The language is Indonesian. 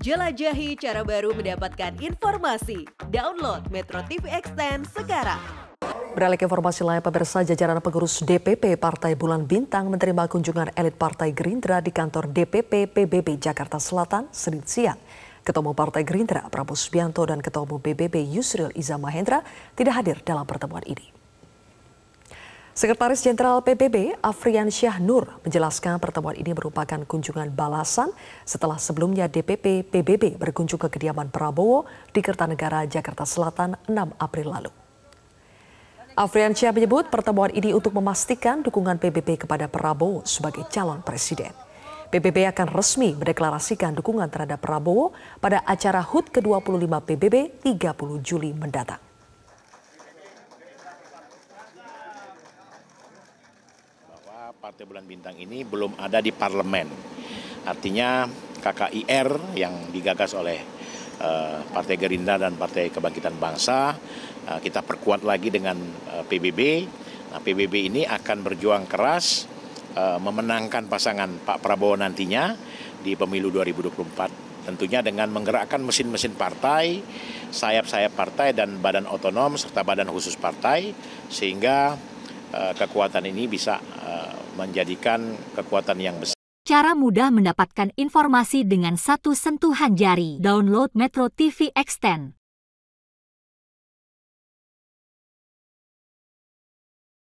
Jelajahi cara baru mendapatkan informasi. Download Metro TV Extend sekarang. Beralih ke informasi lain, pemirsa jajaran pengurus DPP Partai Bulan Bintang menerima kunjungan elit Partai Gerindra di kantor DPP PBB Jakarta Selatan, Senin siang. Ketua Umum Partai Gerindra Prabowo Subianto dan Ketua Umum PBB Yusril Iza Mahendra tidak hadir dalam pertemuan ini. Sekretaris Jenderal PBB Afrian Nur menjelaskan pertemuan ini merupakan kunjungan balasan setelah sebelumnya DPP PBB berkunjung ke kediaman Prabowo di Kertanegara, Jakarta Selatan 6 April lalu. Afrian Syah menyebut pertemuan ini untuk memastikan dukungan PBB kepada Prabowo sebagai calon presiden. PBB akan resmi mendeklarasikan dukungan terhadap Prabowo pada acara HUT ke-25 PBB 30 Juli mendatang. Partai Bulan Bintang ini belum ada di parlemen. Artinya KKIR yang digagas oleh eh, Partai Gerindra dan Partai Kebangkitan Bangsa eh, kita perkuat lagi dengan eh, PBB. Nah, PBB ini akan berjuang keras memenangkan pasangan Pak Prabowo nantinya di pemilu 2024. Tentunya dengan menggerakkan mesin-mesin partai, sayap-sayap partai dan badan otonom serta badan khusus partai sehingga kekuatan ini bisa menjadikan kekuatan yang besar. Cara mudah mendapatkan informasi dengan satu sentuhan jari. Download Metro TV Extend.